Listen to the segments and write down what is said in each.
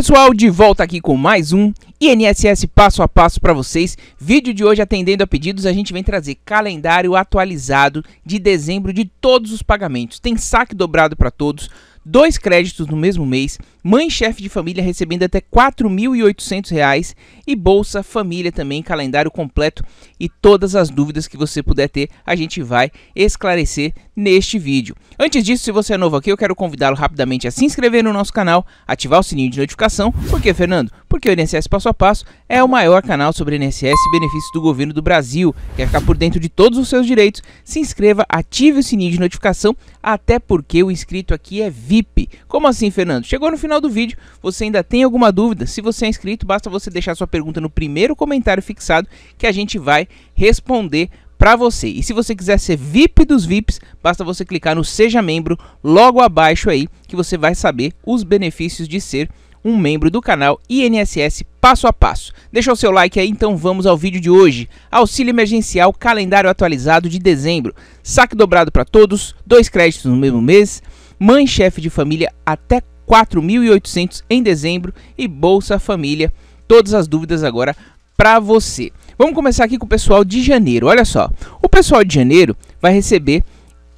pessoal, de volta aqui com mais um INSS passo a passo para vocês. Vídeo de hoje atendendo a pedidos, a gente vem trazer calendário atualizado de dezembro de todos os pagamentos. Tem saque dobrado para todos, dois créditos no mesmo mês, mãe chefe de família recebendo até R$ reais e bolsa família também, calendário completo e todas as dúvidas que você puder ter, a gente vai esclarecer neste vídeo. Antes disso, se você é novo aqui, eu quero convidá-lo rapidamente a se inscrever no nosso canal, ativar o sininho de notificação, porque Fernando, porque o INSS Passo a Passo é o maior canal sobre INSS e benefícios do governo do Brasil. Quer ficar por dentro de todos os seus direitos? Se inscreva, ative o sininho de notificação, até porque o inscrito aqui é VIP. Como assim, Fernando? Chegou no final do vídeo, você ainda tem alguma dúvida? Se você é inscrito, basta você deixar sua pergunta no primeiro comentário fixado que a gente vai responder para você. E se você quiser ser VIP dos VIPs, basta você clicar no Seja Membro logo abaixo aí que você vai saber os benefícios de ser um membro do canal INSS Passo a Passo. Deixa o seu like aí, então vamos ao vídeo de hoje. Auxílio emergencial, calendário atualizado de dezembro. Saque dobrado para todos, dois créditos no mesmo mês. Mãe chefe de família até 4.800 em dezembro e Bolsa Família. Todas as dúvidas agora para você. Vamos começar aqui com o pessoal de janeiro. Olha só, o pessoal de janeiro vai receber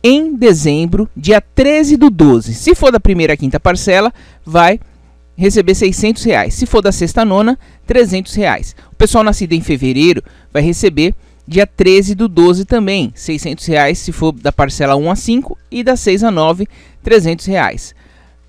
em dezembro, dia 13 do 12. Se for da primeira quinta parcela, vai receber 600 reais. Se for da sexta nona, 300 reais. O pessoal nascido em fevereiro vai receber dia 13 do 12 também, 600 reais se for da parcela 1 a 5 e da 6 a 9, 300 reais.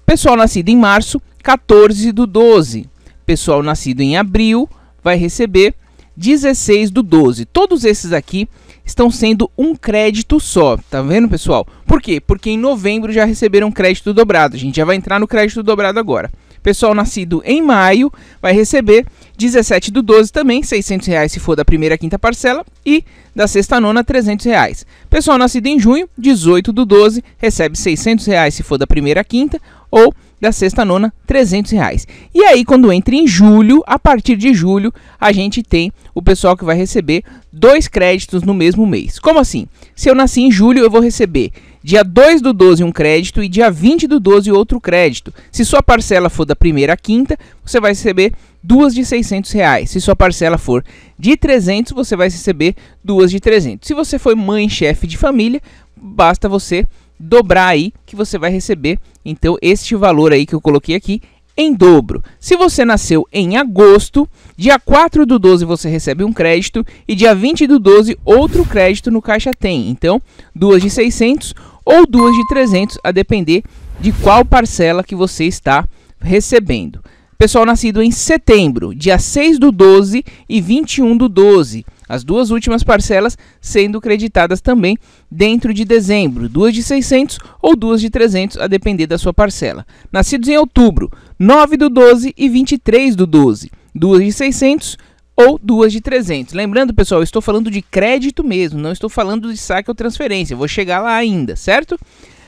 Pessoal nascido em março, 14 do 12. Pessoal nascido em abril vai receber 16 do 12. Todos esses aqui estão sendo um crédito só, tá vendo, pessoal? Por quê? Porque em novembro já receberam crédito dobrado. A gente já vai entrar no crédito dobrado agora. Pessoal nascido em maio vai receber 17 do 12 também, 600 reais se for da primeira quinta parcela e da sexta nona, 300 reais. Pessoal nascido em junho, 18 do 12, recebe 600 reais se for da primeira quinta ou da sexta nona, 300 reais. E aí, quando entra em julho, a partir de julho, a gente tem o pessoal que vai receber dois créditos no mesmo mês. Como assim? Se eu nasci em julho, eu vou receber Dia 2 do 12, um crédito e dia 20 do 12, outro crédito. Se sua parcela for da primeira à quinta, você vai receber duas de 600 reais. Se sua parcela for de 300, você vai receber duas de 300. Se você for mãe chefe de família, basta você dobrar aí que você vai receber então este valor aí que eu coloquei aqui em dobro. Se você nasceu em agosto, dia 4 do 12 você recebe um crédito e dia 20 do 12 outro crédito no Caixa Tem. Então, duas de 600, ou duas de 300, a depender de qual parcela que você está recebendo. Pessoal nascido em setembro, dia 6 do 12 e 21 do 12. As duas últimas parcelas sendo creditadas também dentro de dezembro, duas de 600 ou duas de 300, a depender da sua parcela. Nascidos em outubro, 9 do 12 e 23 do 12. Duas de 600, ou duas de 300. Lembrando, pessoal, eu estou falando de crédito mesmo, não estou falando de saque ou transferência. vou chegar lá ainda, certo?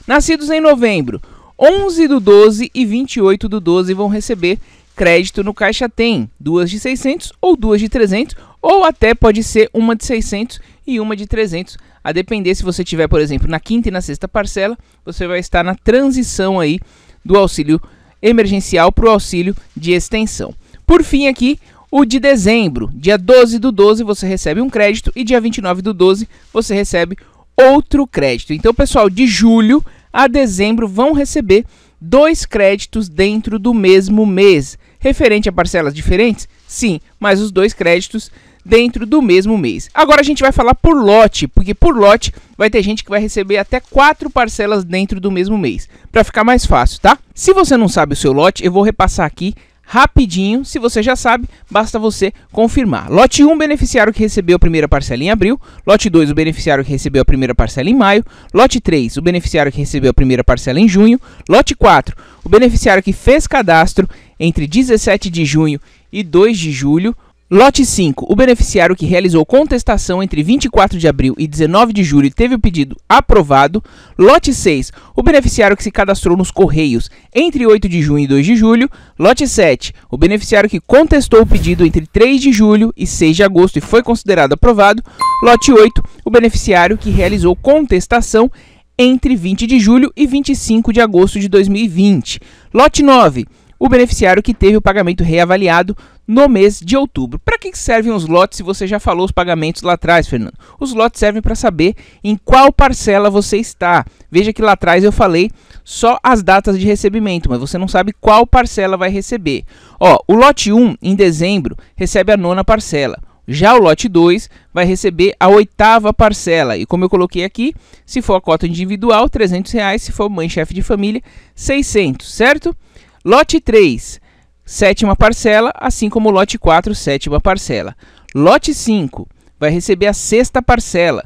Nascidos em novembro, 11 do 12 e 28 do 12 vão receber crédito no Caixa Tem, duas de 600 ou duas de 300, ou até pode ser uma de 600 e uma de 300, a depender se você tiver, por exemplo, na quinta e na sexta parcela, você vai estar na transição aí do auxílio emergencial para o auxílio de extensão. Por fim aqui, o de dezembro, dia 12 do 12, você recebe um crédito e dia 29 do 12 você recebe outro crédito. Então, pessoal, de julho a dezembro vão receber dois créditos dentro do mesmo mês. Referente a parcelas diferentes? Sim, mas os dois créditos dentro do mesmo mês. Agora a gente vai falar por lote, porque por lote vai ter gente que vai receber até quatro parcelas dentro do mesmo mês, para ficar mais fácil, tá? Se você não sabe o seu lote, eu vou repassar aqui rapidinho. Se você já sabe, basta você confirmar. Lote 1, beneficiário que recebeu a primeira parcela em abril. Lote 2, o beneficiário que recebeu a primeira parcela em maio. Lote 3, o beneficiário que recebeu a primeira parcela em junho. Lote 4, o beneficiário que fez cadastro entre 17 de junho e 2 de julho. Lote 5. O beneficiário que realizou contestação entre 24 de abril e 19 de julho teve o pedido aprovado. Lote 6. O beneficiário que se cadastrou nos Correios entre 8 de junho e 2 de julho. Lote 7. O beneficiário que contestou o pedido entre 3 de julho e 6 de agosto e foi considerado aprovado. Lote 8. O beneficiário que realizou contestação entre 20 de julho e 25 de agosto de 2020. Lote 9. O beneficiário que teve o pagamento reavaliado no mês de outubro. Para que servem os lotes se você já falou os pagamentos lá atrás, Fernando? Os lotes servem para saber em qual parcela você está. Veja que lá atrás eu falei só as datas de recebimento, mas você não sabe qual parcela vai receber. Ó, o lote 1 em dezembro recebe a nona parcela. Já o lote 2 vai receber a oitava parcela. E como eu coloquei aqui, se for a cota individual, 300 reais. Se for mãe chefe de família, 600, certo? Lote 3 sétima parcela, assim como o lote 4, sétima parcela. Lote 5 vai receber a sexta parcela.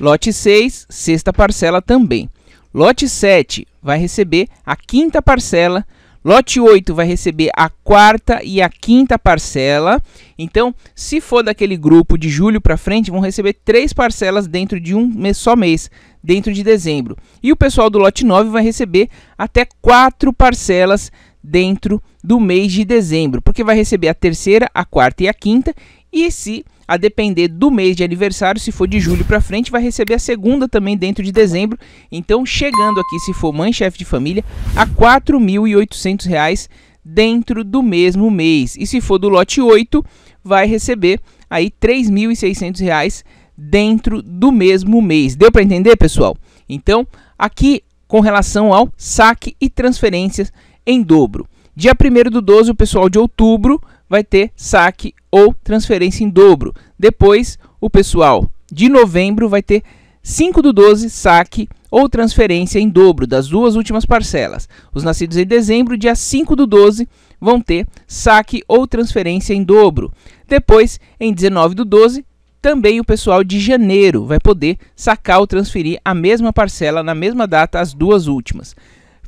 Lote 6, sexta parcela também. Lote 7 vai receber a quinta parcela. Lote 8 vai receber a quarta e a quinta parcela. Então, se for daquele grupo de julho para frente, vão receber três parcelas dentro de um mês, só mês, dentro de dezembro. E o pessoal do lote 9 vai receber até quatro parcelas dentro do mês de dezembro, porque vai receber a terceira, a quarta e a quinta, e se a depender do mês de aniversário, se for de julho para frente, vai receber a segunda também dentro de dezembro. Então, chegando aqui, se for mãe chefe de família, a R$ reais dentro do mesmo mês. E se for do lote 8, vai receber aí R$ reais dentro do mesmo mês. Deu para entender, pessoal? Então, aqui com relação ao saque e transferências em dobro. Dia 1 do 12, o pessoal de outubro vai ter saque ou transferência em dobro. Depois, o pessoal de novembro vai ter 5 do 12, saque ou transferência em dobro das duas últimas parcelas. Os nascidos em dezembro, dia 5 do 12, vão ter saque ou transferência em dobro. Depois, em 19 do 12, também o pessoal de janeiro vai poder sacar ou transferir a mesma parcela na mesma data as duas últimas.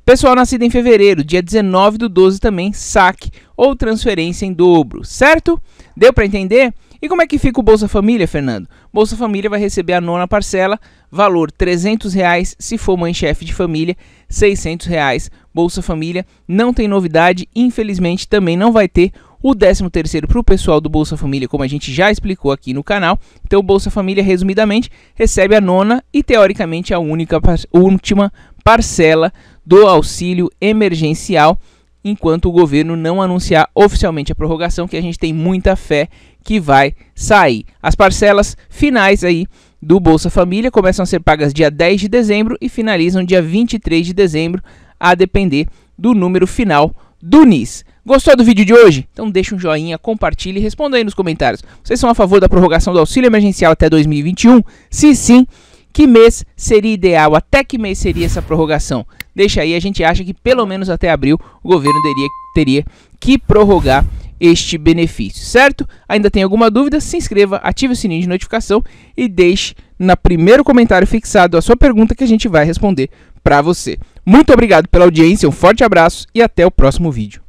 Pessoal nascido em fevereiro, dia 19 do 12 também, saque ou transferência em dobro, certo? Deu para entender? E como é que fica o Bolsa Família, Fernando? Bolsa Família vai receber a nona parcela, valor R$ reais se for mãe-chefe de família, R$ reais. Bolsa Família não tem novidade, infelizmente também não vai ter o 13º para o pessoal do Bolsa Família, como a gente já explicou aqui no canal. Então o Bolsa Família, resumidamente, recebe a nona e, teoricamente, a única, última parcela do auxílio emergencial, enquanto o governo não anunciar oficialmente a prorrogação, que a gente tem muita fé que vai sair. As parcelas finais aí do Bolsa Família começam a ser pagas dia 10 de dezembro e finalizam dia 23 de dezembro, a depender do número final do NIS. Gostou do vídeo de hoje? Então deixa um joinha, compartilhe e responda aí nos comentários. Vocês são a favor da prorrogação do auxílio emergencial até 2021? Se sim, que mês seria ideal? Até que mês seria essa prorrogação? Deixa aí, a gente acha que pelo menos até abril o governo teria, teria que prorrogar este benefício, certo? Ainda tem alguma dúvida? Se inscreva, ative o sininho de notificação e deixe no primeiro comentário fixado a sua pergunta que a gente vai responder para você. Muito obrigado pela audiência, um forte abraço e até o próximo vídeo.